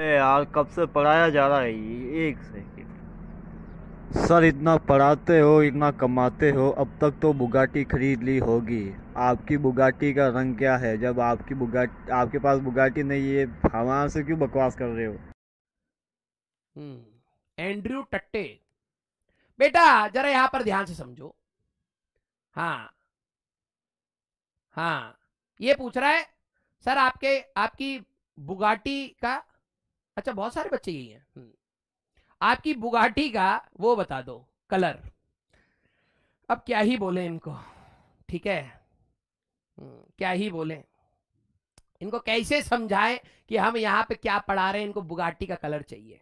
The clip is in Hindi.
यार कब से पढ़ाया जा रहा है ये एक सेकेंड सर इतना पढ़ाते हो इतना कमाते हो अब तक तो बुगाटी खरीद ली होगी आपकी बुगाटी का रंग क्या है जब आपकी बुगाटी आपके पास बुगाटी नहीं है हमारे से क्यों बकवास कर रहे हो हम्म, एंड्रयू टट्टे बेटा जरा यहाँ पर ध्यान से समझो हाँ हाँ ये पूछ रहा है सर आपके आपकी बुगाटी का अच्छा बहुत सारे बच्चे यही हैं आपकी बुगाटी का वो बता दो कलर अब क्या ही बोले इनको ठीक है क्या ही बोले इनको कैसे समझाएं कि हम यहाँ पे क्या पढ़ा रहे हैं इनको बुगाटी का कलर चाहिए